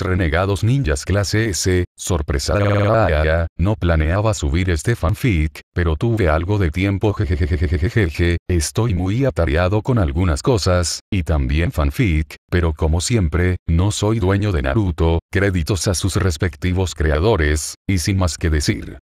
renegados ninjas clase S, sorpresa, no planeaba subir este fanfic, pero tuve algo de tiempo jejejejejejeje, estoy muy atareado con algunas cosas, y también fanfic, pero como siempre, no soy dueño de Naruto, créditos a sus respectivos creadores, y sin más que decir.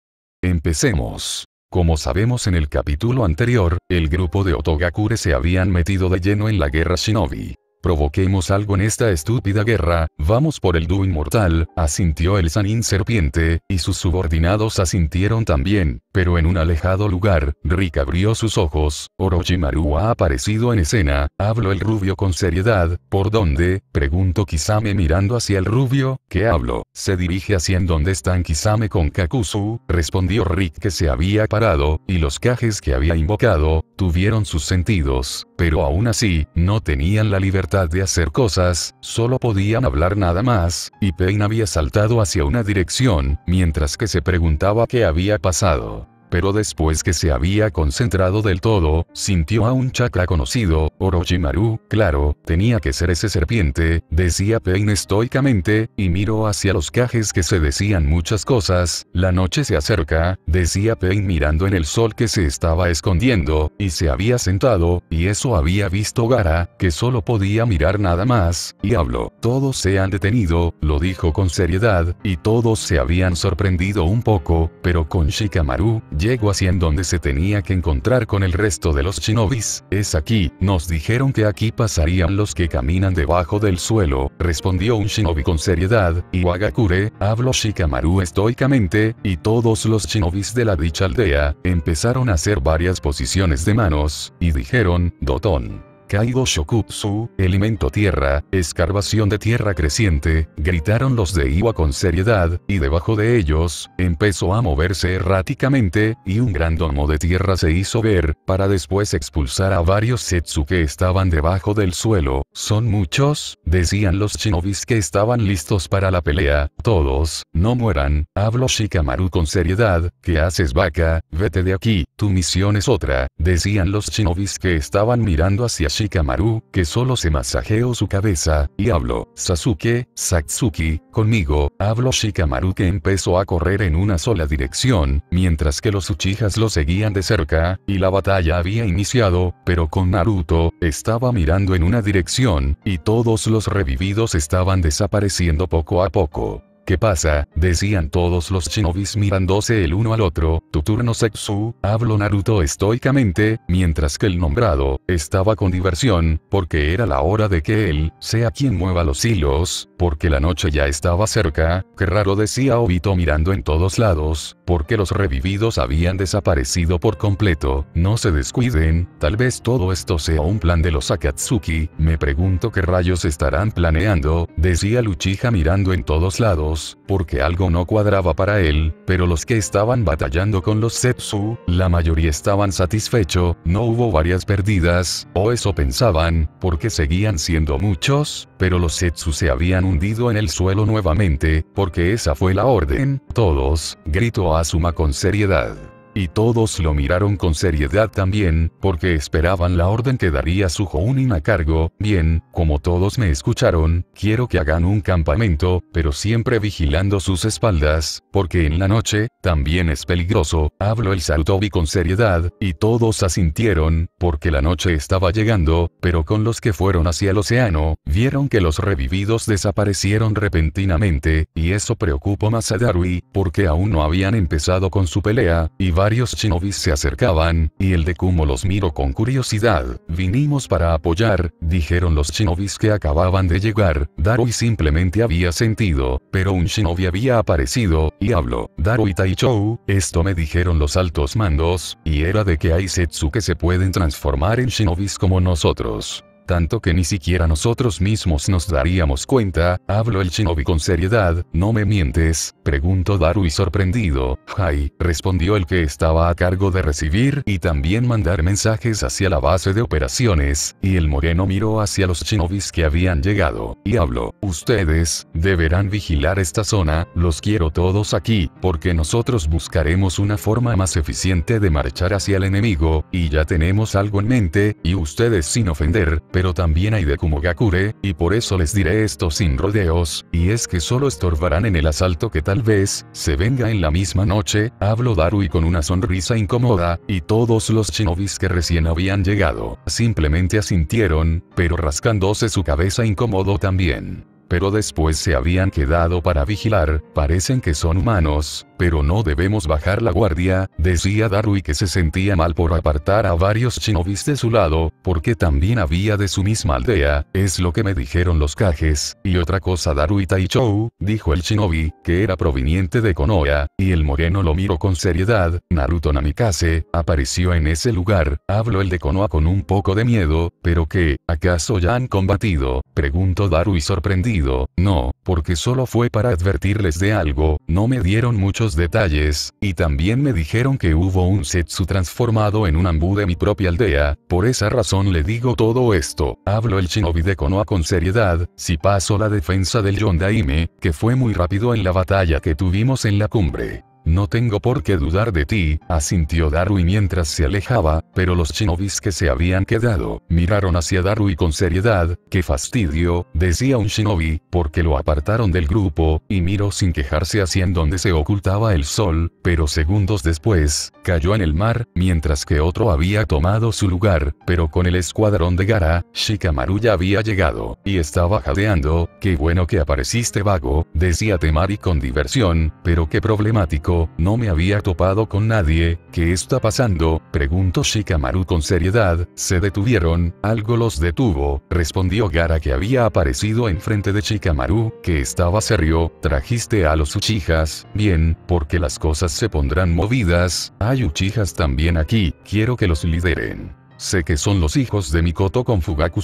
Empecemos. Como sabemos en el capítulo anterior, el grupo de Otogakure se habían metido de lleno en la guerra shinobi provoquemos algo en esta estúpida guerra, vamos por el dúo inmortal, asintió el Sanin serpiente, y sus subordinados asintieron también, pero en un alejado lugar, Rick abrió sus ojos, Orochimaru ha aparecido en escena, habló el rubio con seriedad, ¿por dónde? preguntó Kisame mirando hacia el rubio, ¿qué hablo? Se dirige hacia en donde están Kisame con Kakuzu, respondió Rick que se había parado, y los cajes que había invocado, tuvieron sus sentidos, pero aún así, no tenían la libertad de hacer cosas, solo podían hablar nada más, y Payne había saltado hacia una dirección, mientras que se preguntaba qué había pasado pero después que se había concentrado del todo, sintió a un chakra conocido, Orochimaru, claro, tenía que ser ese serpiente, decía Pain estoicamente, y miró hacia los cajes que se decían muchas cosas, la noche se acerca, decía Pain mirando en el sol que se estaba escondiendo, y se había sentado, y eso había visto Gara, que solo podía mirar nada más, y habló, todos se han detenido, lo dijo con seriedad, y todos se habían sorprendido un poco, pero con Shikamaru, llegó hacia en donde se tenía que encontrar con el resto de los shinobis, es aquí, nos dijeron que aquí pasarían los que caminan debajo del suelo, respondió un shinobi con seriedad, y Wagakure, habló Shikamaru estoicamente, y todos los shinobis de la dicha aldea, empezaron a hacer varias posiciones de manos, y dijeron, Doton. Aigo Shokutsu, elemento tierra, escarbación de tierra creciente, gritaron los de Iwa con seriedad, y debajo de ellos, empezó a moverse erráticamente, y un gran domo de tierra se hizo ver, para después expulsar a varios Setsu que estaban debajo del suelo, son muchos, decían los shinobis que estaban listos para la pelea, todos, no mueran, habló Shikamaru con seriedad, ¿qué haces vaca? Vete de aquí, tu misión es otra, decían los shinobis que estaban mirando hacia Shikamaru Shikamaru, que solo se masajeó su cabeza, y habló, Sasuke, Satsuki, conmigo, habló Shikamaru que empezó a correr en una sola dirección, mientras que los Uchihas lo seguían de cerca, y la batalla había iniciado, pero con Naruto, estaba mirando en una dirección, y todos los revividos estaban desapareciendo poco a poco. ¿Qué pasa? Decían todos los shinobis mirándose el uno al otro, tu turno sexu, habló Naruto estoicamente, mientras que el nombrado, estaba con diversión, porque era la hora de que él, sea quien mueva los hilos, porque la noche ya estaba cerca, qué raro decía Obito mirando en todos lados, porque los revividos habían desaparecido por completo, no se descuiden, tal vez todo esto sea un plan de los Akatsuki, me pregunto qué rayos estarán planeando, decía Luchija mirando en todos lados, porque algo no cuadraba para él, pero los que estaban batallando con los Setsu, la mayoría estaban satisfecho, no hubo varias perdidas, o eso pensaban, porque seguían siendo muchos, pero los Setsu se habían hundido en el suelo nuevamente, porque esa fue la orden, todos, gritó Asuma con seriedad. Y todos lo miraron con seriedad también, porque esperaban la orden que daría su Jounin a cargo, bien, como todos me escucharon, quiero que hagan un campamento, pero siempre vigilando sus espaldas, porque en la noche, también es peligroso, habló el Sarutobi con seriedad, y todos asintieron, porque la noche estaba llegando, pero con los que fueron hacia el océano, vieron que los revividos desaparecieron repentinamente, y eso preocupó más a Darui, porque aún no habían empezado con su pelea, y va varios shinobis se acercaban, y el de Kumo los miró con curiosidad. Vinimos para apoyar, dijeron los shinobis que acababan de llegar. Darui simplemente había sentido, pero un shinobi había aparecido, y habló. Darui Taichou, esto me dijeron los altos mandos, y era de que hay setsu que se pueden transformar en shinobis como nosotros tanto que ni siquiera nosotros mismos nos daríamos cuenta, hablo el shinobi con seriedad, no me mientes, preguntó Darui sorprendido, Jai, respondió el que estaba a cargo de recibir y también mandar mensajes hacia la base de operaciones, y el moreno miró hacia los shinobis que habían llegado, y habló, ustedes, deberán vigilar esta zona, los quiero todos aquí, porque nosotros buscaremos una forma más eficiente de marchar hacia el enemigo, y ya tenemos algo en mente, y ustedes sin ofender, pero también hay de Kumogakure, y por eso les diré esto sin rodeos, y es que solo estorbarán en el asalto que tal vez, se venga en la misma noche, habló Darui con una sonrisa incómoda, y todos los shinobis que recién habían llegado, simplemente asintieron, pero rascándose su cabeza incómodo también pero después se habían quedado para vigilar, parecen que son humanos, pero no debemos bajar la guardia, decía Darui que se sentía mal por apartar a varios shinobis de su lado, porque también había de su misma aldea, es lo que me dijeron los cajes, y otra cosa Darui Taichou, dijo el shinobi, que era proveniente de Konoha, y el moreno lo miró con seriedad, Naruto Namikaze, apareció en ese lugar, habló el de Konoha con un poco de miedo, pero que, ¿acaso ya han combatido? Preguntó Darui sorprendido, no, porque solo fue para advertirles de algo, no me dieron muchos detalles, y también me dijeron que hubo un Setsu transformado en un ambú de mi propia aldea, por esa razón le digo todo esto. Hablo el shinobi de Konoha con seriedad, si paso la defensa del Yondaime, que fue muy rápido en la batalla que tuvimos en la cumbre. No tengo por qué dudar de ti, asintió Darui mientras se alejaba, pero los shinobis que se habían quedado, miraron hacia Darui con seriedad, qué fastidio, decía un shinobi, porque lo apartaron del grupo, y miró sin quejarse hacia en donde se ocultaba el sol, pero segundos después, cayó en el mar, mientras que otro había tomado su lugar, pero con el escuadrón de Gara, Shikamaru ya había llegado, y estaba jadeando, qué bueno que apareciste vago, decía Temari con diversión, pero qué problemático no me había topado con nadie, ¿qué está pasando? Preguntó Shikamaru con seriedad, se detuvieron, algo los detuvo, respondió Gara que había aparecido enfrente de Shikamaru, que estaba serio, trajiste a los Uchijas, bien, porque las cosas se pondrán movidas, hay Uchijas también aquí, quiero que los lideren. Sé que son los hijos de Mikoto con fugaku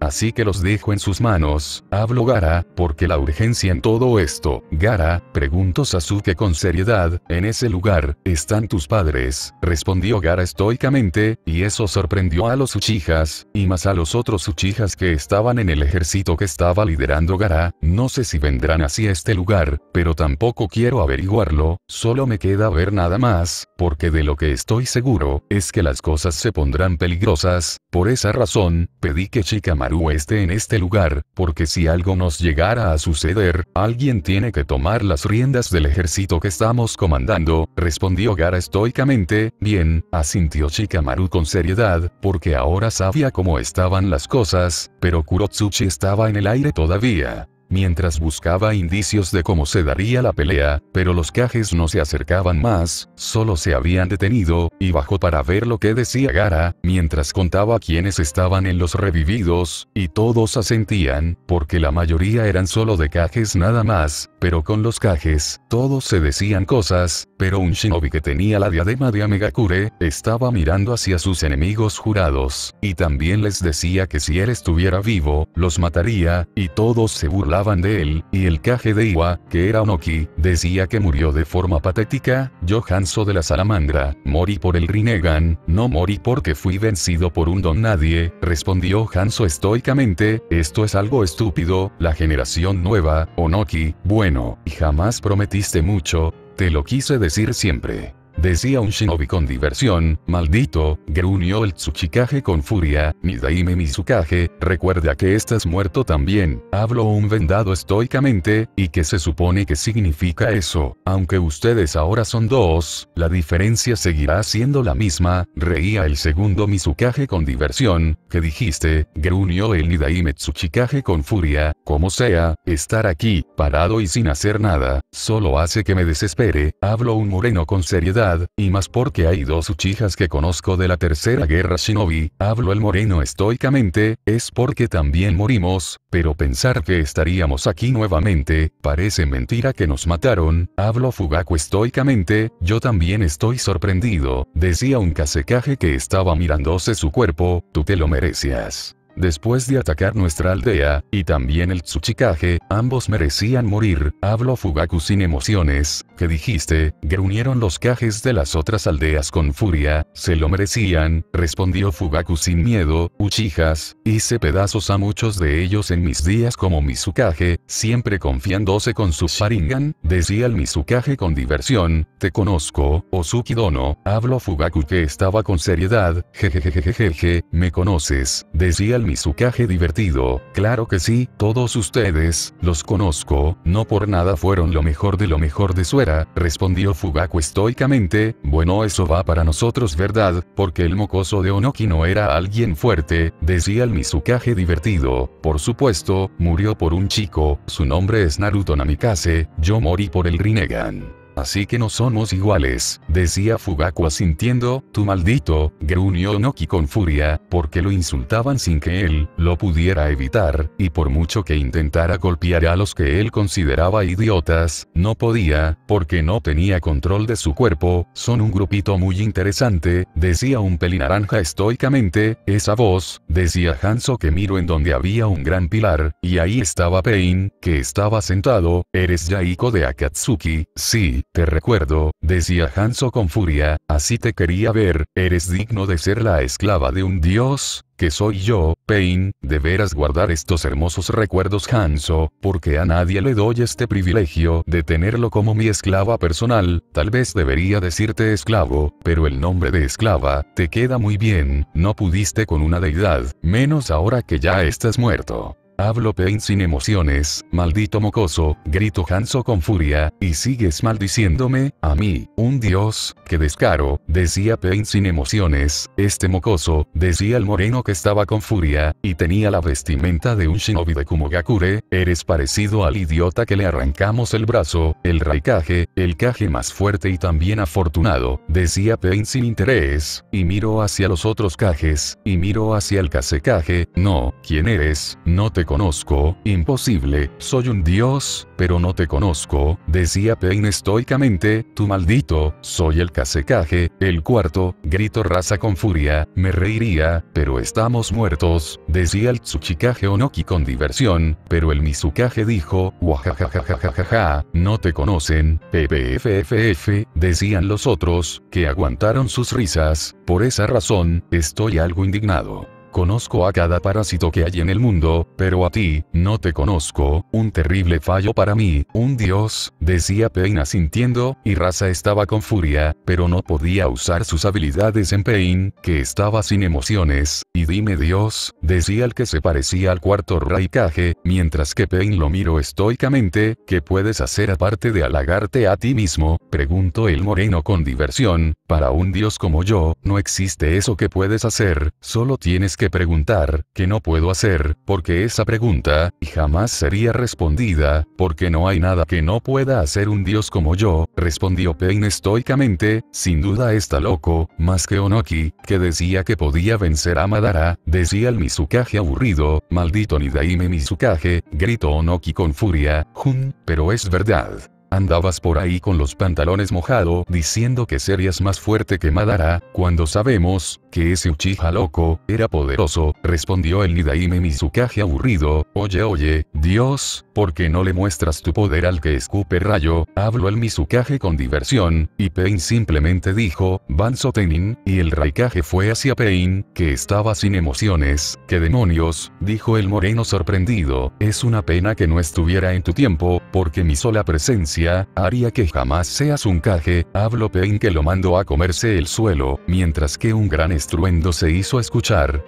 así que los dejo en sus manos. Hablo Gara, porque la urgencia en todo esto. Gara, preguntó Sasuke con seriedad, en ese lugar, están tus padres, respondió Gara estoicamente, y eso sorprendió a los Uchijas, y más a los otros Uchijas que estaban en el ejército que estaba liderando Gara, no sé si vendrán hacia este lugar, pero tampoco quiero averiguarlo, solo me queda ver nada más, porque de lo que estoy seguro, es que las cosas se pondrán peligrosas, por esa razón, pedí que Chikamaru esté en este lugar, porque si algo nos llegara a suceder, alguien tiene que tomar las riendas del ejército que estamos comandando, respondió Gara estoicamente, bien, asintió Chikamaru con seriedad, porque ahora sabía cómo estaban las cosas, pero Kurotsuchi estaba en el aire todavía. Mientras buscaba indicios de cómo se daría la pelea, pero los cajes no se acercaban más, solo se habían detenido, y bajó para ver lo que decía Gara, mientras contaba quiénes estaban en los revividos, y todos asentían, porque la mayoría eran solo de cajes nada más, pero con los cajes, todos se decían cosas, pero un shinobi que tenía la diadema de Amegakure, estaba mirando hacia sus enemigos jurados, y también les decía que si él estuviera vivo, los mataría, y todos se burlaban hablaban de él, y el caje de Iwa, que era Onoki, decía que murió de forma patética, yo Hanzo de la salamandra, morí por el Rinnegan, no morí porque fui vencido por un don nadie, respondió Hanzo estoicamente, esto es algo estúpido, la generación nueva, Onoki, bueno, jamás prometiste mucho, te lo quise decir siempre decía un shinobi con diversión, maldito, gruñó el Tsuchikage con furia, Nidaime Mizukage, recuerda que estás muerto también, habló un vendado estoicamente, y que se supone que significa eso, aunque ustedes ahora son dos, la diferencia seguirá siendo la misma, reía el segundo Mizukage con diversión, que dijiste, gruñó el Nidaime Tsuchikage con furia, como sea, estar aquí, parado y sin hacer nada, solo hace que me desespere, habló un moreno con seriedad, y más porque hay dos Uchijas que conozco de la tercera guerra shinobi, hablo el moreno estoicamente, es porque también morimos, pero pensar que estaríamos aquí nuevamente, parece mentira que nos mataron, hablo Fugaku estoicamente, yo también estoy sorprendido, decía un casecaje que estaba mirándose su cuerpo, tú te lo merecías. Después de atacar nuestra aldea, y también el Tsuchikage, ambos merecían morir, hablo Fugaku sin emociones, que dijiste, gruñieron los cajes de las otras aldeas con furia, se lo merecían, respondió fugaku sin miedo, Uchijas, hice pedazos a muchos de ellos en mis días como Mizukage, siempre confiándose con su Sharingan, decía el Mizukage con diversión, te conozco, Ozuki Dono, habló fugaku que estaba con seriedad, jejejejejeje, me conoces, decía el Mizukage divertido, claro que sí, todos ustedes, los conozco, no por nada fueron lo mejor de lo mejor de su respondió Fugaku estoicamente, bueno eso va para nosotros verdad, porque el mocoso de Onoki no era alguien fuerte, decía el Mizukage divertido, por supuesto, murió por un chico, su nombre es Naruto Namikaze, yo morí por el Rinnegan. Así que no somos iguales, decía Fugaku asintiendo, tu maldito, gruñó Noki con furia, porque lo insultaban sin que él, lo pudiera evitar, y por mucho que intentara golpear a los que él consideraba idiotas, no podía, porque no tenía control de su cuerpo, son un grupito muy interesante, decía un pelinaranja estoicamente, esa voz, decía Hanzo que miro en donde había un gran pilar, y ahí estaba Pain, que estaba sentado, eres Yaiko de Akatsuki, sí, te recuerdo, decía Hanzo con furia, así te quería ver, eres digno de ser la esclava de un dios, que soy yo, Pain, deberás guardar estos hermosos recuerdos Hanso, porque a nadie le doy este privilegio de tenerlo como mi esclava personal, tal vez debería decirte esclavo, pero el nombre de esclava, te queda muy bien, no pudiste con una deidad, menos ahora que ya estás muerto. Hablo Pain sin emociones, maldito mocoso, grito Hanzo con furia, y sigues maldiciéndome, a mí, un dios, que descaro, decía Pain sin emociones, este mocoso, decía el moreno que estaba con furia, y tenía la vestimenta de un shinobi de Kumogakure, eres parecido al idiota que le arrancamos el brazo, el raikage, el caje más fuerte y también afortunado, decía Pain sin interés, y miro hacia los otros cajes, y miro hacia el casecaje, no, ¿quién eres? No te conozco, imposible, soy un dios, pero no te conozco, decía Payne estoicamente, tu maldito, soy el casecaje, el cuarto, grito raza con furia, me reiría, pero estamos muertos, decía el Tsuchikage Onoki con diversión, pero el Mizukage dijo, wajajajajajaja, no te conocen, PPFFF, decían los otros, que aguantaron sus risas, por esa razón, estoy algo indignado. Conozco a cada parásito que hay en el mundo, pero a ti, no te conozco, un terrible fallo para mí, un dios, decía Pain asintiendo, y Raza estaba con furia, pero no podía usar sus habilidades en Pain, que estaba sin emociones, y dime dios, decía el que se parecía al cuarto Raikage, mientras que Pain lo miró estoicamente, ¿qué puedes hacer aparte de halagarte a ti mismo? preguntó el moreno con diversión, para un dios como yo, no existe eso que puedes hacer, solo tienes que preguntar, que no puedo hacer, porque esa pregunta, y jamás sería respondida, porque no hay nada que no pueda hacer un dios como yo, respondió Payne estoicamente, sin duda está loco, más que Onoki, que decía que podía vencer a Madara, decía el Mizukage aburrido, maldito Nidaime Mizukage, gritó Onoki con furia, Jun, pero es verdad andabas por ahí con los pantalones mojado diciendo que serías más fuerte que Madara, cuando sabemos, que ese Uchiha loco, era poderoso, respondió el Nidaime Mizukage aburrido, oye oye, Dios, ¿por qué no le muestras tu poder al que escupe rayo? Habló el Mizukage con diversión, y Pain simplemente dijo, Banzo Tenin, y el Raikage fue hacia Pain, que estaba sin emociones, ¿qué demonios? dijo el moreno sorprendido, es una pena que no estuviera en tu tiempo, porque mi sola presencia haría que jamás seas un caje, habló Pain que lo mandó a comerse el suelo, mientras que un gran estruendo se hizo escuchar,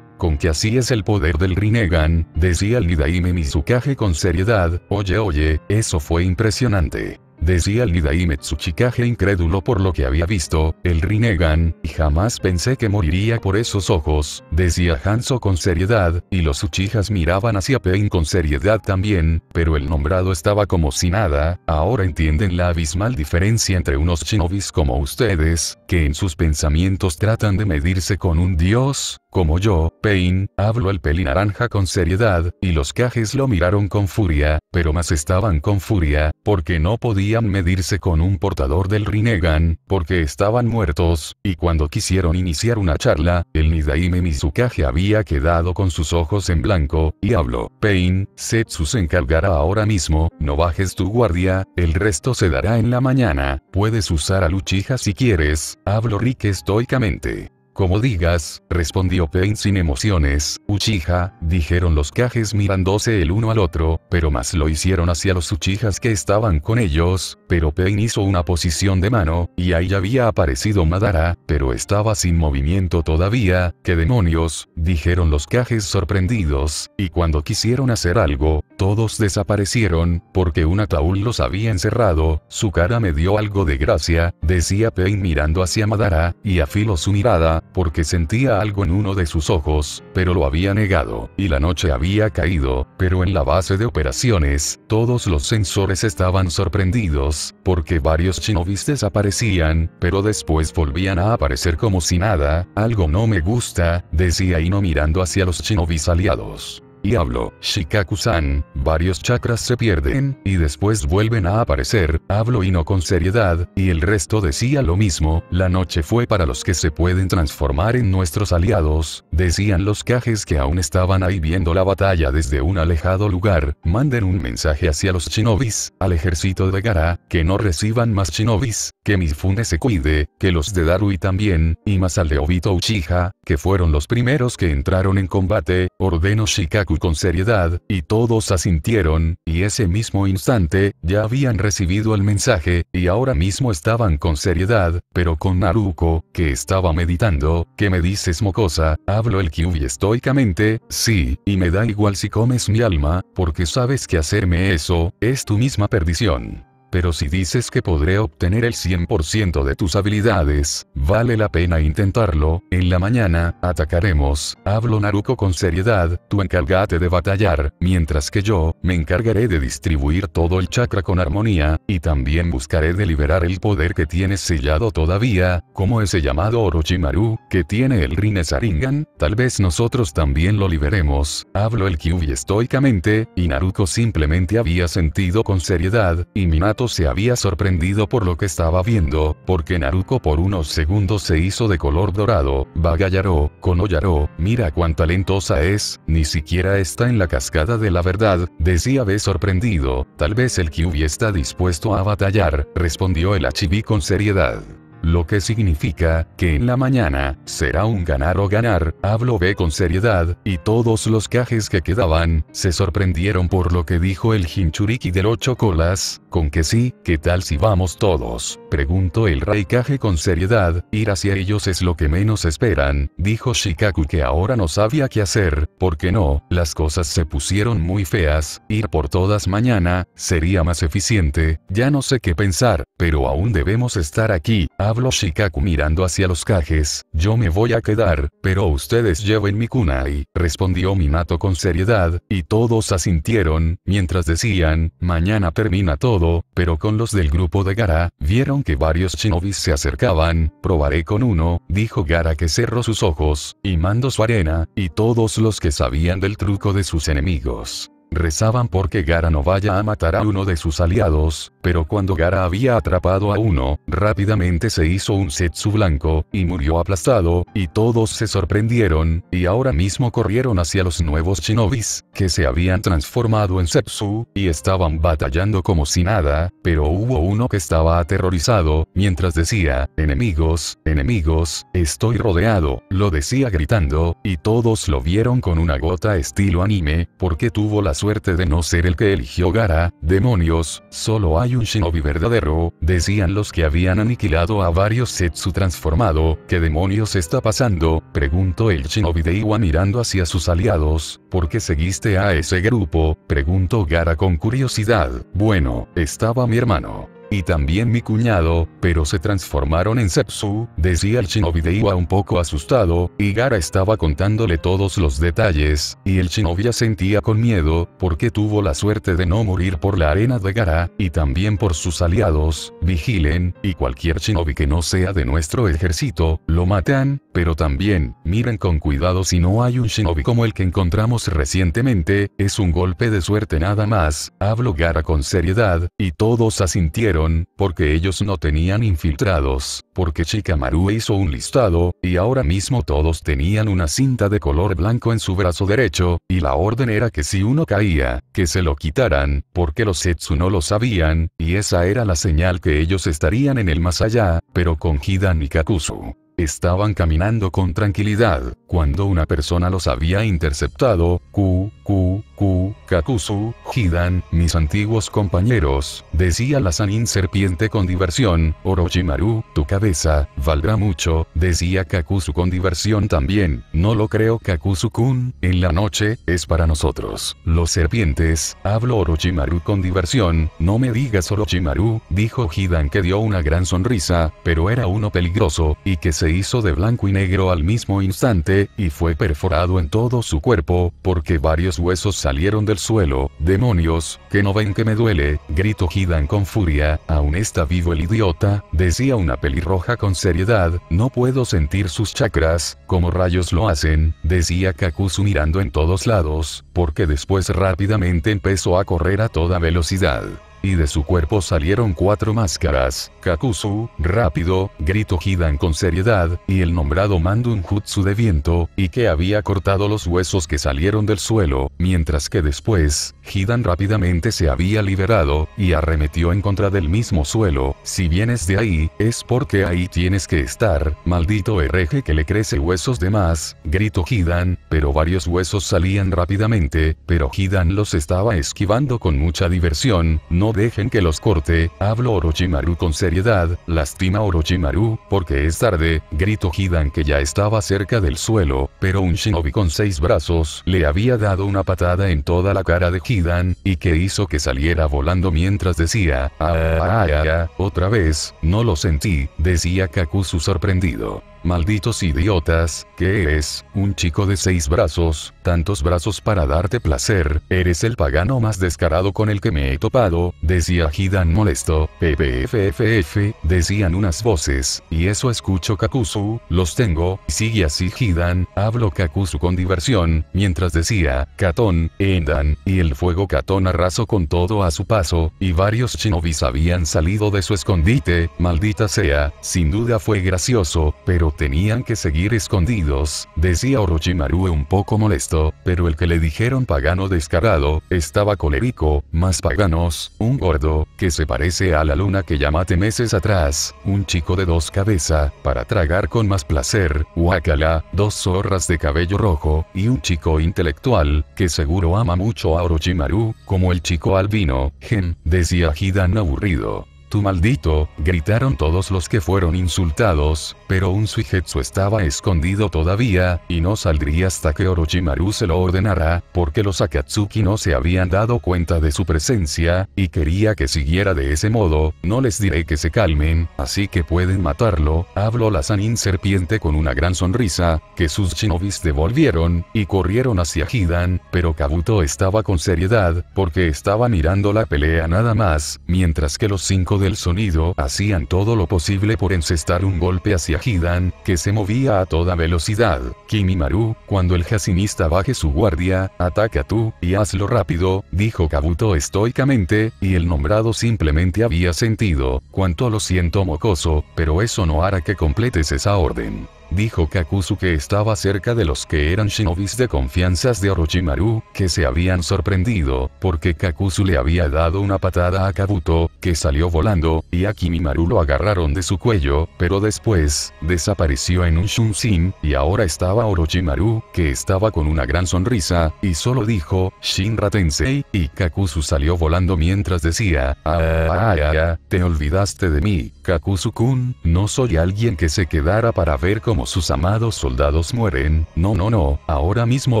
Con que así es el poder del Rinnegan, decía el Nidaime caje con seriedad, oye oye, eso fue impresionante. Decía y Metsuchikaje incrédulo por lo que había visto, el Rinnegan, y jamás pensé que moriría por esos ojos, decía Hanzo con seriedad, y los Uchijas miraban hacia Pain con seriedad también, pero el nombrado estaba como si nada, ahora entienden la abismal diferencia entre unos shinobis como ustedes, que en sus pensamientos tratan de medirse con un dios, como yo, Pain, habló el peli naranja con seriedad, y los cajes lo miraron con furia, pero más estaban con furia, porque no podían medirse con un portador del Rinnegan, porque estaban muertos, y cuando quisieron iniciar una charla, el Nidaime Mizukage había quedado con sus ojos en blanco, y hablo. Pain, Setsu se encargará ahora mismo, no bajes tu guardia, el resto se dará en la mañana, puedes usar a Luchija si quieres, hablo Rick estoicamente. Como digas, respondió Pain sin emociones, Uchiha, dijeron los cajes mirándose el uno al otro, pero más lo hicieron hacia los Uchihas que estaban con ellos, pero Pain hizo una posición de mano, y ahí había aparecido Madara, pero estaba sin movimiento todavía, ¿qué demonios? dijeron los cajes sorprendidos, y cuando quisieron hacer algo, todos desaparecieron, porque un ataúd los había encerrado, su cara me dio algo de gracia, decía Pain mirando hacia Madara, y afiló su mirada, porque sentía algo en uno de sus ojos, pero lo había negado, y la noche había caído, pero en la base de operaciones, todos los sensores estaban sorprendidos, porque varios shinobis desaparecían, pero después volvían a aparecer como si nada, algo no me gusta, decía Ino mirando hacia los shinobis aliados hablo, Shikaku-san, varios chakras se pierden, y después vuelven a aparecer, hablo y no con seriedad, y el resto decía lo mismo, la noche fue para los que se pueden transformar en nuestros aliados, decían los cajes que aún estaban ahí viendo la batalla desde un alejado lugar, manden un mensaje hacia los shinobis, al ejército de Gara, que no reciban más shinobis, que Mifune se cuide, que los de Darui también, y más al de Obito Uchiha, que fueron los primeros que entraron en combate, ordeno Shikaku con seriedad, y todos asintieron, y ese mismo instante, ya habían recibido el mensaje, y ahora mismo estaban con seriedad, pero con Naruko, que estaba meditando, que me dices mocosa? Hablo el Kyubi estoicamente, sí, y me da igual si comes mi alma, porque sabes que hacerme eso, es tu misma perdición pero si dices que podré obtener el 100% de tus habilidades, vale la pena intentarlo, en la mañana, atacaremos, hablo Naruko con seriedad, tú encárgate de batallar, mientras que yo, me encargaré de distribuir todo el chakra con armonía, y también buscaré de liberar el poder que tienes sellado todavía, como ese llamado Orochimaru, que tiene el Rine Saringan, tal vez nosotros también lo liberemos, hablo el Kyubi estoicamente, y Naruko simplemente había sentido con seriedad, y Minato se había sorprendido por lo que estaba viendo, porque Naruto por unos segundos se hizo de color dorado, Bagayaro, Yaro, mira cuán talentosa es, ni siquiera está en la cascada de la verdad, decía B sorprendido, tal vez el Kyubi está dispuesto a batallar, respondió el HB con seriedad lo que significa que en la mañana será un ganar o ganar, habló B con seriedad, y todos los cajes que quedaban se sorprendieron por lo que dijo el Hinchuriki del ocho colas, con que sí, ¿qué tal si vamos todos? preguntó el rey caje con seriedad, ir hacia ellos es lo que menos esperan, dijo Shikaku que ahora no sabía qué hacer, porque no, las cosas se pusieron muy feas, ir por todas mañana, sería más eficiente, ya no sé qué pensar, pero aún debemos estar aquí, habló Shikaku mirando hacia los cajes, yo me voy a quedar, pero ustedes lleven mi kunai, respondió Minato con seriedad, y todos asintieron, mientras decían, mañana termina todo, pero con los del grupo de Gara, vieron que varios shinobis se acercaban, probaré con uno, dijo Gara que cerró sus ojos, y mandó su arena, y todos los que sabían del truco de sus enemigos rezaban porque Gara no vaya a matar a uno de sus aliados, pero cuando Gara había atrapado a uno, rápidamente se hizo un setsu blanco, y murió aplastado, y todos se sorprendieron, y ahora mismo corrieron hacia los nuevos shinobis, que se habían transformado en setsu, y estaban batallando como si nada, pero hubo uno que estaba aterrorizado, mientras decía, enemigos, enemigos, estoy rodeado, lo decía gritando, y todos lo vieron con una gota estilo anime, porque tuvo la suerte de no ser el que eligió Gara, demonios, solo hay un shinobi verdadero, decían los que habían aniquilado a varios Setsu transformado, ¿qué demonios está pasando? preguntó el shinobi de Iwa mirando hacia sus aliados, ¿por qué seguiste a ese grupo? preguntó Gara con curiosidad, bueno, estaba mi hermano. Y también mi cuñado, pero se transformaron en Sepsu, decía el shinobi de Iwa un poco asustado, y Gara estaba contándole todos los detalles, y el shinobi sentía con miedo, porque tuvo la suerte de no morir por la arena de Gara, y también por sus aliados, vigilen, y cualquier shinobi que no sea de nuestro ejército, lo matan, pero también, miren con cuidado si no hay un shinobi como el que encontramos recientemente, es un golpe de suerte nada más, hablo Gara con seriedad, y todos asintieron porque ellos no tenían infiltrados, porque Shikamaru hizo un listado, y ahora mismo todos tenían una cinta de color blanco en su brazo derecho, y la orden era que si uno caía, que se lo quitaran, porque los Setsu no lo sabían, y esa era la señal que ellos estarían en el más allá, pero con Hidan y Kakuzu. Estaban caminando con tranquilidad, cuando una persona los había interceptado, Ku, Ku, Ku, Kakusu, Hidan, mis antiguos compañeros, decía la Sanin serpiente con diversión, Orochimaru, tu cabeza, valdrá mucho, decía Kakusu con diversión también, no lo creo Kakusu kun en la noche, es para nosotros, los serpientes, hablo Orochimaru con diversión, no me digas Orochimaru, dijo Hidan que dio una gran sonrisa, pero era uno peligroso, y que se se hizo de blanco y negro al mismo instante, y fue perforado en todo su cuerpo, porque varios huesos salieron del suelo, demonios, que no ven que me duele, gritó Hidan con furia, aún está vivo el idiota, decía una pelirroja con seriedad, no puedo sentir sus chakras, como rayos lo hacen, decía Kakuzu mirando en todos lados, porque después rápidamente empezó a correr a toda velocidad y de su cuerpo salieron cuatro máscaras, Kakuzu, rápido, gritó Hidan con seriedad, y el nombrado mandó un jutsu de viento, y que había cortado los huesos que salieron del suelo, mientras que después, Hidan rápidamente se había liberado, y arremetió en contra del mismo suelo, si vienes de ahí, es porque ahí tienes que estar, maldito hereje que le crece huesos de más, gritó Hidan, pero varios huesos salían rápidamente, pero Hidan los estaba esquivando con mucha diversión, no dejen que los corte, hablo Orochimaru con seriedad, lastima Orochimaru, porque es tarde, gritó Hidan que ya estaba cerca del suelo, pero un shinobi con seis brazos le había dado una patada en toda la cara de Hidan, y que hizo que saliera volando mientras decía, ah, ah, ah, ah otra vez, no lo sentí, decía Kakuzu sorprendido. Malditos idiotas, ¿qué eres? Un chico de seis brazos, tantos brazos para darte placer, eres el pagano más descarado con el que me he topado, decía Hidan molesto, ppfff, decían unas voces, y eso escucho Kakuzu, los tengo, sigue así Hidan, hablo Kakuzu con diversión, mientras decía, Katón, Endan, y el fuego Katón arrasó con todo a su paso, y varios shinobis habían salido de su escondite, maldita sea, sin duda fue gracioso, pero tenían que seguir escondidos, decía Orochimaru un poco molesto, pero el que le dijeron pagano descarado, estaba colérico, más paganos, un gordo, que se parece a la luna que llamate meses atrás, un chico de dos cabeza, para tragar con más placer, Wakala, dos zorras de cabello rojo, y un chico intelectual, que seguro ama mucho a Orochimaru, como el chico albino, gen, decía Hidan aburrido maldito, gritaron todos los que fueron insultados, pero un Suijetsu estaba escondido todavía, y no saldría hasta que Orochimaru se lo ordenara, porque los Akatsuki no se habían dado cuenta de su presencia, y quería que siguiera de ese modo, no les diré que se calmen, así que pueden matarlo, habló la Sanin serpiente con una gran sonrisa, que sus shinobis devolvieron, y corrieron hacia Hidan, pero Kabuto estaba con seriedad, porque estaba mirando la pelea nada más, mientras que los cinco de el sonido hacían todo lo posible por encestar un golpe hacia Hidan, que se movía a toda velocidad. Kimimaru, cuando el jacinista baje su guardia, ataca tú, y hazlo rápido, dijo Kabuto estoicamente, y el nombrado simplemente había sentido, cuanto lo siento mocoso, pero eso no hará que completes esa orden dijo Kakuzu que estaba cerca de los que eran shinobis de confianzas de Orochimaru, que se habían sorprendido, porque Kakuzu le había dado una patada a Kabuto, que salió volando, y a Kimimaru lo agarraron de su cuello, pero después, desapareció en un Shunshin, y ahora estaba Orochimaru, que estaba con una gran sonrisa, y solo dijo, Shinra Tensei, y Kakuzu salió volando mientras decía, ah, ah, ah, ah, te olvidaste de mí, Kakuzu-kun, no soy alguien que se quedara para ver cómo sus amados soldados mueren, no no no, ahora mismo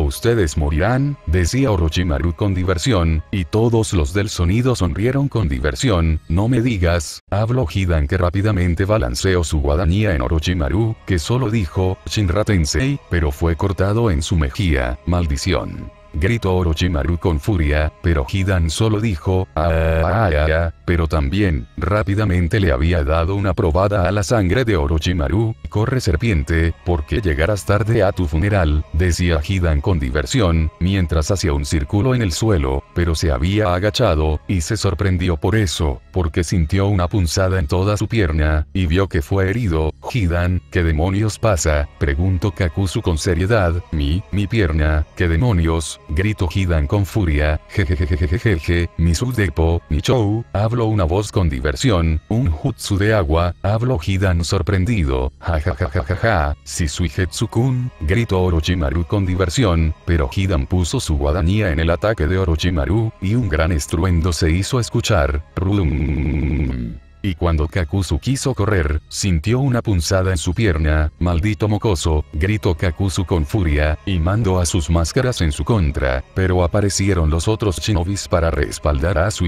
ustedes morirán, decía Orochimaru con diversión, y todos los del sonido sonrieron con diversión, no me digas, habló Hidan que rápidamente balanceó su guadañía en Orochimaru, que solo dijo, Shinra Tensei, pero fue cortado en su mejía, maldición. Gritó Orochimaru con furia, pero Hidan solo dijo, ah, ah, ah, ah, pero también, rápidamente le había dado una probada a la sangre de Orochimaru, corre serpiente, porque llegarás tarde a tu funeral, decía Hidan con diversión, mientras hacía un círculo en el suelo, pero se había agachado, y se sorprendió por eso, porque sintió una punzada en toda su pierna, y vio que fue herido, Hidan, ¿qué demonios pasa? preguntó Kakuzu con seriedad, mi, mi pierna, ¿qué demonios? gritó Hidan con furia, jejejejejejeje, mi Sudepo, mi Chou, Habló una voz con diversión, un jutsu de agua, Habló Hidan sorprendido, ja si ja. kun gritó Orochimaru con diversión, pero Hidan puso su guadañía en el ataque de Orochimaru, y un gran estruendo se hizo escuchar, rum. Y cuando Kakuzu quiso correr, sintió una punzada en su pierna, maldito mocoso, gritó Kakuzu con furia, y mandó a sus máscaras en su contra, pero aparecieron los otros shinobis para respaldar a su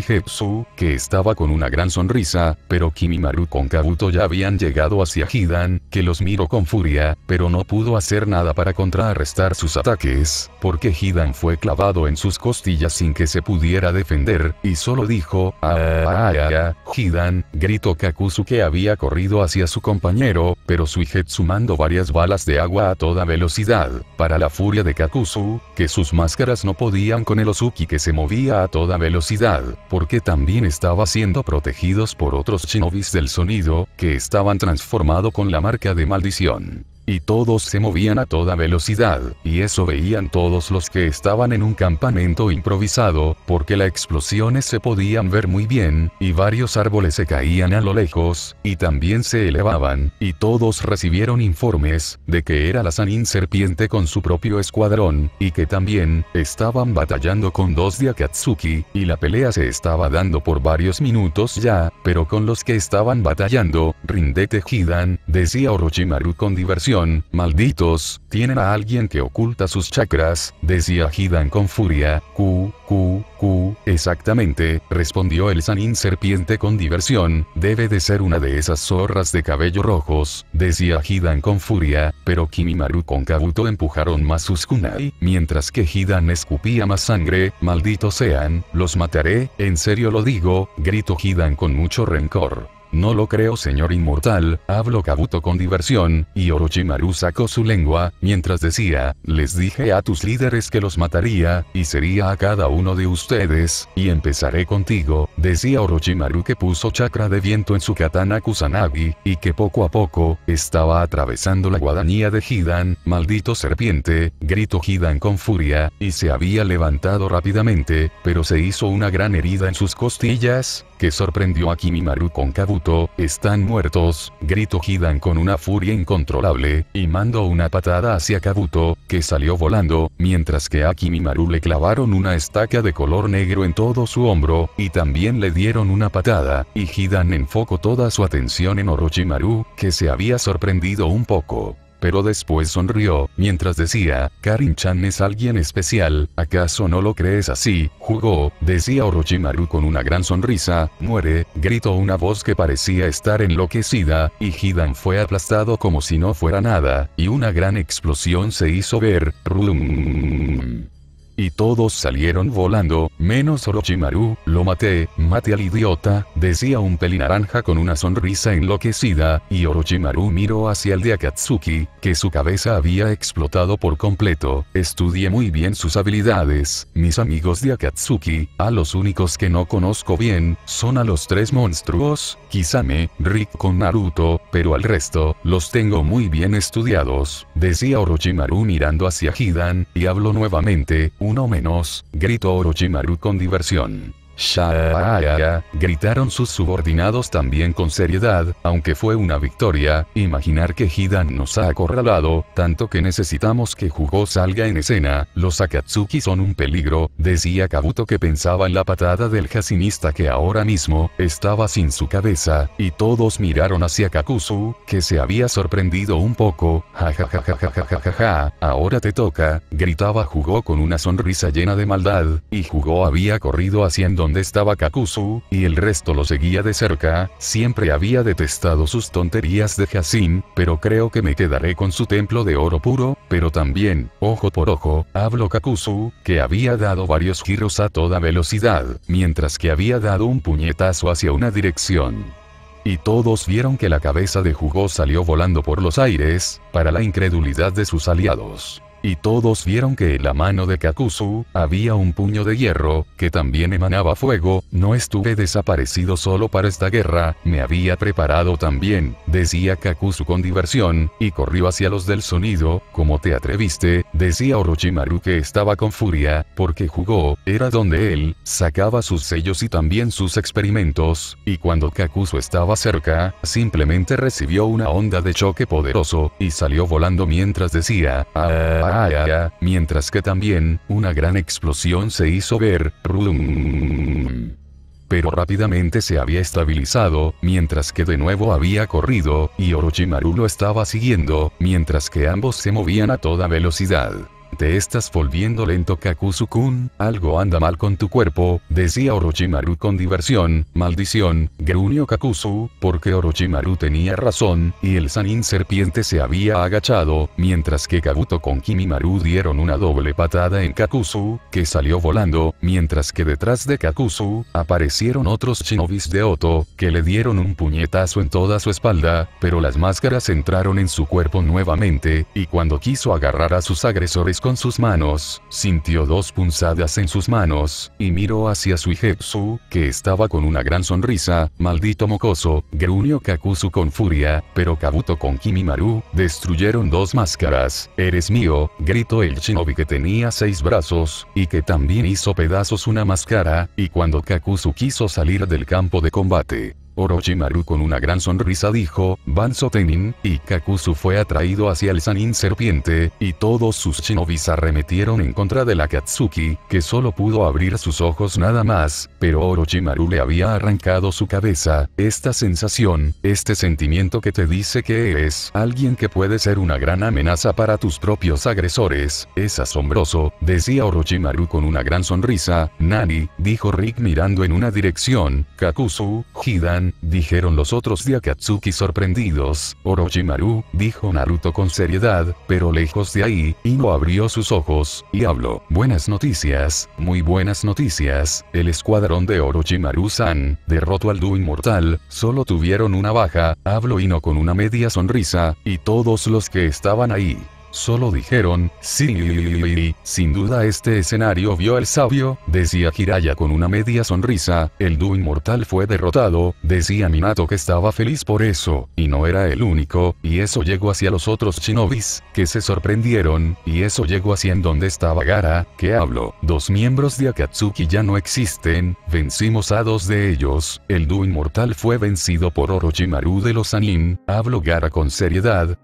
que estaba con una gran sonrisa, pero Kimimaru con Kabuto ya habían llegado hacia Hidan, que los miró con furia, pero no pudo hacer nada para contrarrestar sus ataques, porque Hidan fue clavado en sus costillas sin que se pudiera defender, y solo dijo, ah, ah, ah, ah gritó que había corrido hacia su compañero, pero Suigetsu sumando varias balas de agua a toda velocidad, para la furia de Kakuzu, que sus máscaras no podían con el Ozuki que se movía a toda velocidad, porque también estaba siendo protegidos por otros shinobis del sonido, que estaban transformado con la marca de maldición. Y todos se movían a toda velocidad, y eso veían todos los que estaban en un campamento improvisado, porque las explosiones se podían ver muy bien, y varios árboles se caían a lo lejos, y también se elevaban, y todos recibieron informes, de que era la Sanin Serpiente con su propio escuadrón, y que también, estaban batallando con dos de Akatsuki, y la pelea se estaba dando por varios minutos ya, pero con los que estaban batallando, Rindete Hidan, decía Orochimaru con diversión malditos, tienen a alguien que oculta sus chakras, decía Hidan con furia, Q, Q, Q, exactamente, respondió el Sanin serpiente con diversión, debe de ser una de esas zorras de cabello rojos, decía Hidan con furia, pero Kimimaru con Kabuto empujaron más sus kunai, mientras que Hidan escupía más sangre, malditos sean, los mataré, en serio lo digo, gritó Hidan con mucho rencor. No lo creo señor inmortal, habló Kabuto con diversión, y Orochimaru sacó su lengua, mientras decía, les dije a tus líderes que los mataría, y sería a cada uno de ustedes, y empezaré contigo, decía Orochimaru que puso chakra de viento en su katana Kusanagi, y que poco a poco, estaba atravesando la guadañía de Hidan, maldito serpiente, gritó Hidan con furia, y se había levantado rápidamente, pero se hizo una gran herida en sus costillas, que sorprendió a Kimimaru con Kabuto están muertos, gritó Hidan con una furia incontrolable, y mandó una patada hacia Kabuto, que salió volando, mientras que a Maru le clavaron una estaca de color negro en todo su hombro, y también le dieron una patada, y Hidan enfocó toda su atención en Orochimaru, que se había sorprendido un poco pero después sonrió, mientras decía, Karin Chan es alguien especial, ¿acaso no lo crees así? Jugó, decía Orochimaru con una gran sonrisa, muere, gritó una voz que parecía estar enloquecida, y Hidan fue aplastado como si no fuera nada, y una gran explosión se hizo ver, rum. Y todos salieron volando, menos Orochimaru, lo maté, mate al idiota, decía un naranja con una sonrisa enloquecida, y Orochimaru miró hacia el de Akatsuki, que su cabeza había explotado por completo, estudié muy bien sus habilidades, mis amigos de Akatsuki, a los únicos que no conozco bien, son a los tres monstruos, Kisame, Rick con Naruto, pero al resto, los tengo muy bien estudiados, decía Orochimaru mirando hacia Hidan, y habló nuevamente, uno menos, gritó Orochimaru con diversión. Shahaya, gritaron sus subordinados también con seriedad, aunque fue una victoria, imaginar que Hidan nos ha acorralado, tanto que necesitamos que Jugo salga en escena, los Akatsuki son un peligro, decía Kabuto que pensaba en la patada del jacinista que ahora mismo, estaba sin su cabeza, y todos miraron hacia Kakuzu, que se había sorprendido un poco, ja. ahora te toca, gritaba Jugo con una sonrisa llena de maldad, y Jugo había corrido haciendo donde estaba Kakuzu, y el resto lo seguía de cerca, siempre había detestado sus tonterías de Jacin, pero creo que me quedaré con su templo de oro puro, pero también, ojo por ojo, hablo Kakuzu, que había dado varios giros a toda velocidad, mientras que había dado un puñetazo hacia una dirección y todos vieron que la cabeza de Jugo salió volando por los aires, para la incredulidad de sus aliados y todos vieron que en la mano de Kakuzu, había un puño de hierro, que también emanaba fuego, no estuve desaparecido solo para esta guerra, me había preparado también, decía Kakuzu con diversión, y corrió hacia los del sonido, como te atreviste, decía Orochimaru que estaba con furia, porque jugó, era donde él, sacaba sus sellos y también sus experimentos, y cuando Kakuzu estaba cerca, simplemente recibió una onda de choque poderoso, y salió volando mientras decía, ah, ah mientras que también, una gran explosión se hizo ver, pero rápidamente se había estabilizado, mientras que de nuevo había corrido, y Orochimaru lo estaba siguiendo, mientras que ambos se movían a toda velocidad. Te estás volviendo lento Kakuzu-kun, algo anda mal con tu cuerpo, decía Orochimaru con diversión, maldición, gruñó Kakuzu, porque Orochimaru tenía razón, y el Sanin serpiente se había agachado, mientras que Kabuto con Kimimaru dieron una doble patada en Kakusu que salió volando, mientras que detrás de Kakuzu, aparecieron otros shinobis de Oto, que le dieron un puñetazo en toda su espalda, pero las máscaras entraron en su cuerpo nuevamente, y cuando quiso agarrar a sus agresores con sus manos, sintió dos punzadas en sus manos, y miró hacia Suijetsu, que estaba con una gran sonrisa, maldito mocoso, gruñó Kakusu con furia, pero Kabuto con Kimimaru, destruyeron dos máscaras, eres mío, gritó el shinobi que tenía seis brazos, y que también hizo pedazos una máscara, y cuando Kakusu quiso salir del campo de combate, Orochimaru con una gran sonrisa dijo, Banzo Tenin, y Kakuzu fue atraído hacia el Sanin serpiente, y todos sus shinobis arremetieron en contra de la Katsuki, que solo pudo abrir sus ojos nada más, pero Orochimaru le había arrancado su cabeza, esta sensación, este sentimiento que te dice que eres alguien que puede ser una gran amenaza para tus propios agresores, es asombroso, decía Orochimaru con una gran sonrisa, Nani, dijo Rick mirando en una dirección, Kakuzu, Hidan, dijeron los otros de Akatsuki sorprendidos, Orochimaru, dijo Naruto con seriedad, pero lejos de ahí, Ino abrió sus ojos, y habló, buenas noticias, muy buenas noticias, el escuadrón de Orochimaru-san, derrotó al dúo inmortal, solo tuvieron una baja, habló no con una media sonrisa, y todos los que estaban ahí, Solo dijeron, sí. Sin duda este escenario vio el sabio, decía Hiraya con una media sonrisa, el dúo inmortal fue derrotado, decía Minato que estaba feliz por eso, y no era el único, y eso llegó hacia los otros shinobis, que se sorprendieron, y eso llegó hacia en donde estaba Gara, que hablo. dos miembros de Akatsuki ya no existen, vencimos a dos de ellos, el dúo inmortal fue vencido por Orochimaru de los Anin, habló Gara con seriedad,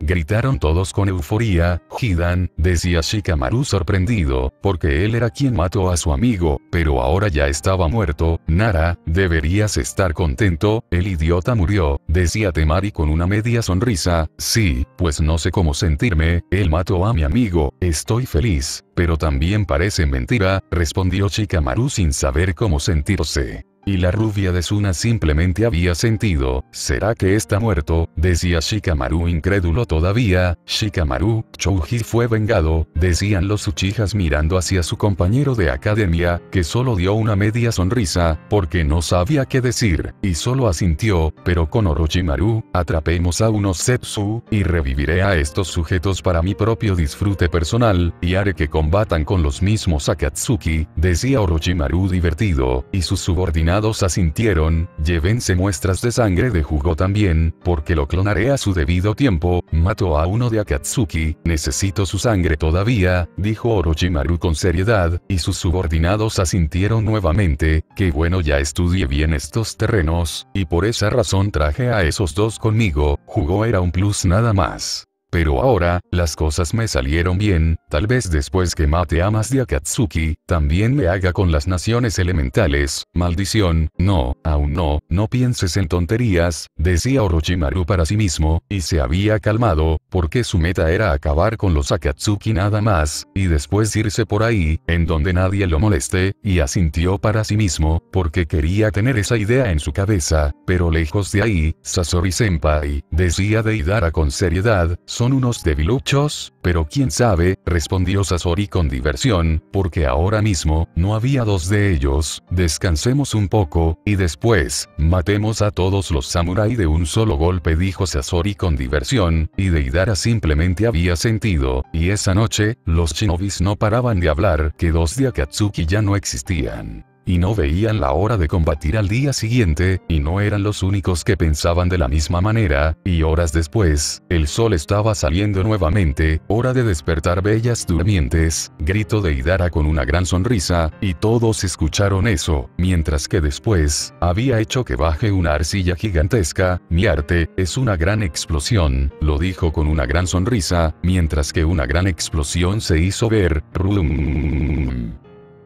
gritó todos con euforía, Hidan, decía Shikamaru sorprendido, porque él era quien mató a su amigo, pero ahora ya estaba muerto, Nara, deberías estar contento, el idiota murió, decía Temari con una media sonrisa, sí, pues no sé cómo sentirme, él mató a mi amigo, estoy feliz, pero también parece mentira, respondió Shikamaru sin saber cómo sentirse. Y la rubia de Suna simplemente había sentido, ¿será que está muerto? Decía Shikamaru incrédulo todavía, Shikamaru, Chouji fue vengado, decían los Uchijas mirando hacia su compañero de academia, que solo dio una media sonrisa, porque no sabía qué decir, y solo asintió, pero con Orochimaru, atrapemos a unos Zetsu, y reviviré a estos sujetos para mi propio disfrute personal, y haré que combatan con los mismos Akatsuki, decía Orochimaru divertido, y sus subordinados asintieron, llévense muestras de sangre de jugo también, porque lo clonaré a su debido tiempo, mató a uno de Akatsuki, necesito su sangre todavía, dijo Orochimaru con seriedad, y sus subordinados asintieron nuevamente, que bueno ya estudié bien estos terrenos, y por esa razón traje a esos dos conmigo, jugo era un plus nada más. Pero ahora, las cosas me salieron bien, tal vez después que mate a más de Akatsuki, también me haga con las naciones elementales, maldición, no, aún no, no pienses en tonterías, decía Orochimaru para sí mismo, y se había calmado, porque su meta era acabar con los Akatsuki nada más, y después irse por ahí, en donde nadie lo moleste, y asintió para sí mismo, porque quería tener esa idea en su cabeza, pero lejos de ahí, Sasori Senpai, decía Deidara con seriedad, son unos debiluchos, pero quién sabe, respondió Sasori con diversión, porque ahora mismo, no había dos de ellos, descansemos un poco, y después, matemos a todos los samurai de un solo golpe dijo Sasori con diversión, y Deidara simplemente había sentido, y esa noche, los shinobis no paraban de hablar que dos de Akatsuki ya no existían y no veían la hora de combatir al día siguiente, y no eran los únicos que pensaban de la misma manera, y horas después, el sol estaba saliendo nuevamente, hora de despertar bellas durmientes, grito de Hidara con una gran sonrisa, y todos escucharon eso, mientras que después, había hecho que baje una arcilla gigantesca, mi arte, es una gran explosión, lo dijo con una gran sonrisa, mientras que una gran explosión se hizo ver, rum.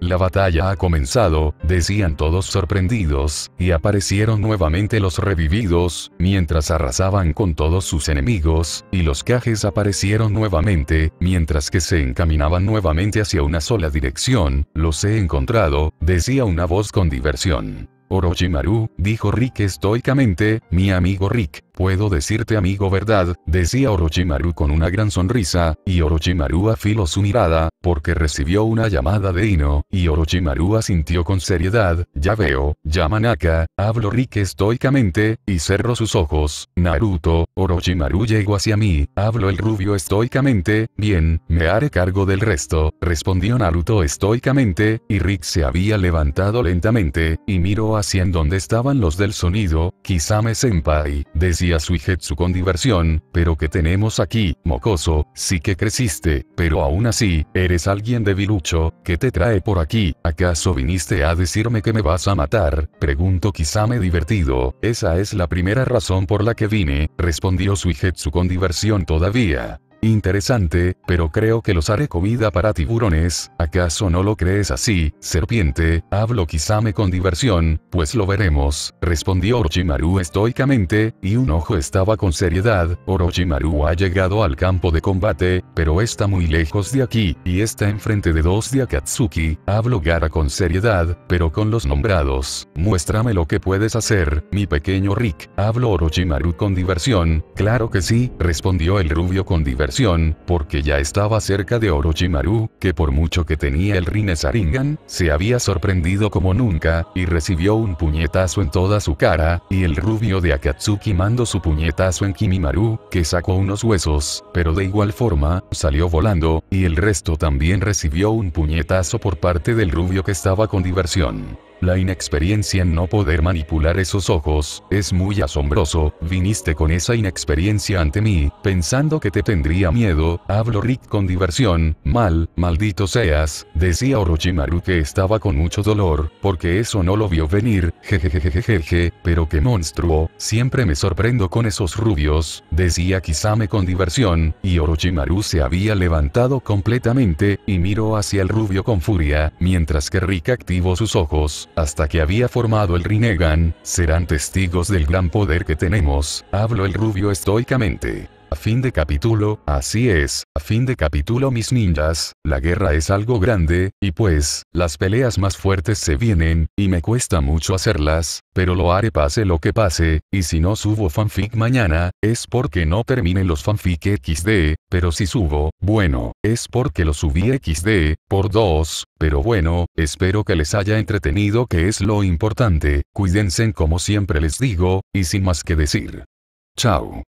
La batalla ha comenzado, decían todos sorprendidos, y aparecieron nuevamente los revividos, mientras arrasaban con todos sus enemigos, y los cajes aparecieron nuevamente, mientras que se encaminaban nuevamente hacia una sola dirección, los he encontrado, decía una voz con diversión. Orochimaru, dijo Rick estoicamente, mi amigo Rick, puedo decirte amigo verdad, decía Orochimaru con una gran sonrisa, y Orochimaru afiló su mirada, porque recibió una llamada de Ino, y Orochimaru asintió con seriedad, ya veo, Yamanaka, hablo Rick estoicamente, y cerró sus ojos, Naruto, Orochimaru llegó hacia mí, habló el rubio estoicamente, bien, me haré cargo del resto, respondió Naruto estoicamente, y Rick se había levantado lentamente, y miró a en donde estaban los del sonido, Kisame senpai, decía Suijetsu con diversión, pero que tenemos aquí, mocoso, sí que creciste, pero aún así, eres alguien debilucho, que te trae por aquí? ¿Acaso viniste a decirme que me vas a matar? pregunto Kisame divertido, esa es la primera razón por la que vine, respondió Suijetsu con diversión todavía. Interesante, pero creo que los haré comida para tiburones, ¿acaso no lo crees así, serpiente? Hablo Kisame con diversión, pues lo veremos, respondió Orochimaru estoicamente, y un ojo estaba con seriedad, Orochimaru ha llegado al campo de combate, pero está muy lejos de aquí, y está enfrente de dos de Akatsuki, hablo Gara con seriedad, pero con los nombrados, muéstrame lo que puedes hacer, mi pequeño Rick, hablo Orochimaru con diversión, claro que sí, respondió el rubio con diversión porque ya estaba cerca de Orochimaru, que por mucho que tenía el Rine Saringan, se había sorprendido como nunca, y recibió un puñetazo en toda su cara, y el rubio de Akatsuki mandó su puñetazo en Kimimaru, que sacó unos huesos, pero de igual forma, salió volando, y el resto también recibió un puñetazo por parte del rubio que estaba con diversión. La inexperiencia en no poder manipular esos ojos, es muy asombroso, viniste con esa inexperiencia ante mí, pensando que te tendría miedo, hablo Rick con diversión, mal, maldito seas, decía Orochimaru que estaba con mucho dolor, porque eso no lo vio venir, jejejejejeje, pero qué monstruo, siempre me sorprendo con esos rubios, decía Kisame con diversión, y Orochimaru se había levantado completamente, y miró hacia el rubio con furia, mientras que Rick activó sus ojos, hasta que había formado el Rinnegan, serán testigos del gran poder que tenemos, habló el rubio estoicamente. A fin de capítulo, así es, a fin de capítulo mis ninjas, la guerra es algo grande, y pues, las peleas más fuertes se vienen, y me cuesta mucho hacerlas, pero lo haré pase lo que pase, y si no subo fanfic mañana, es porque no termine los fanfic XD, pero si subo, bueno, es porque lo subí XD, por dos, pero bueno, espero que les haya entretenido que es lo importante, cuídense como siempre les digo, y sin más que decir. Chao.